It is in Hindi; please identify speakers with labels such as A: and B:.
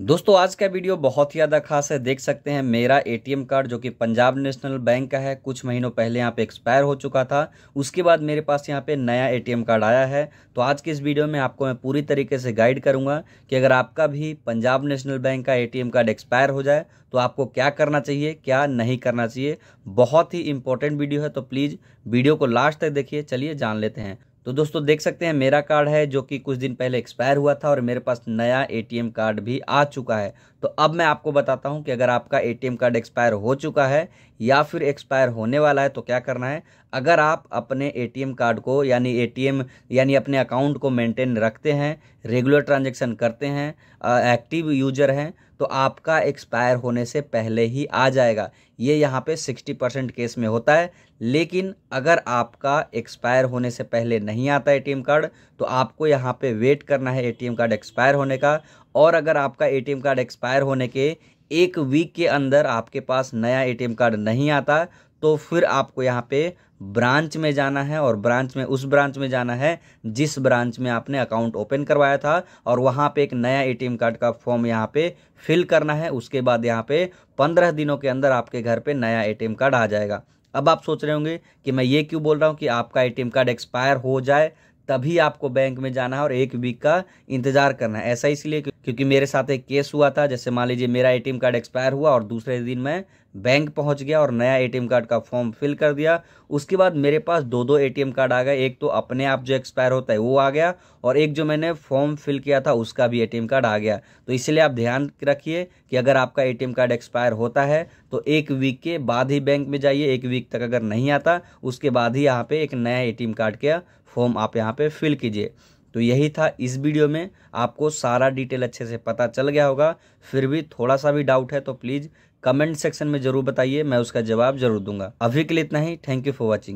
A: दोस्तों आज का वीडियो बहुत ही ज़्यादा खास है देख सकते हैं मेरा एटीएम कार्ड जो कि पंजाब नेशनल बैंक का है कुछ महीनों पहले यहाँ पे एक्सपायर हो चुका था उसके बाद मेरे पास यहाँ पे नया एटीएम कार्ड आया है तो आज के इस वीडियो में आपको मैं पूरी तरीके से गाइड करूँगा कि अगर आपका भी पंजाब नेशनल बैंक का ए कार्ड एक्सपायर हो जाए तो आपको क्या करना चाहिए क्या नहीं करना चाहिए बहुत ही इंपॉर्टेंट वीडियो है तो प्लीज़ वीडियो को लास्ट तक देखिए चलिए जान लेते हैं तो दोस्तों देख सकते हैं मेरा कार्ड है जो कि कुछ दिन पहले एक्सपायर हुआ था और मेरे पास नया एटीएम कार्ड भी आ चुका है तो अब मैं आपको बताता हूं कि अगर आपका एटीएम कार्ड एक्सपायर हो चुका है या फिर एक्सपायर होने वाला है तो क्या करना है अगर आप अपने एटीएम कार्ड को यानी एटीएम यानी अपने अकाउंट को मेंटेन रखते हैं रेगुलर ट्रांजेक्शन करते हैं एक्टिव यूजर हैं तो आपका एक्सपायर होने से पहले ही आ जाएगा ये यहाँ पे 60 परसेंट केस में होता है लेकिन अगर आपका एक्सपायर होने से पहले नहीं आता एटीएम कार्ड तो आपको यहाँ पे वेट करना है एटीएम कार्ड एक्सपायर होने का और अगर आपका एटीएम कार्ड एक्सपायर होने के एक वीक के अंदर आपके पास नया एटीएम कार्ड नहीं आता तो फिर आपको यहाँ पे ब्रांच में जाना है और ब्रांच में उस ब्रांच में जाना है जिस ब्रांच में आपने अकाउंट ओपन करवाया था और वहाँ पे एक नया एटीएम कार्ड का फॉर्म यहाँ पे फिल करना है उसके बाद यहाँ पे पंद्रह दिनों के अंदर आपके घर पे नया एटीएम कार्ड आ जाएगा अब आप सोच रहे होंगे कि मैं ये क्यों बोल रहा हूँ कि आपका ए कार्ड एक्सपायर हो जाए तभी आपको बैंक में जाना है और एक वीक का इंतज़ार करना है ऐसा इसलिए क्योंकि मेरे साथ एक केस हुआ था जैसे मान लीजिए मेरा ए कार्ड एक्सपायर हुआ और दूसरे दिन मैं बैंक पहुंच गया और नया एटीएम कार्ड का फॉर्म फिल कर दिया उसके बाद मेरे पास दो दो एटीएम कार्ड आ गए एक तो अपने आप जो एक्सपायर होता है वो आ गया और एक जो मैंने फॉर्म फिल किया था उसका भी एटीएम कार्ड आ गया तो इसलिए आप ध्यान रखिए कि अगर आपका एटीएम कार्ड एक्सपायर होता है तो एक वीक के बाद ही बैंक में जाइए एक वीक तक अगर नहीं आता उसके बाद ही यहाँ पर एक नया ए कार्ड का फॉर्म आप यहाँ पर फिल कीजिए तो यही था इस वीडियो में आपको सारा डिटेल अच्छे से पता चल गया होगा फिर भी थोड़ा सा भी डाउट है तो प्लीज़ कमेंट सेक्शन में ज़रूर बताइए मैं उसका जवाब जरूर दूंगा अभी के लिए इतना ही थैंक यू फॉर वॉचिंग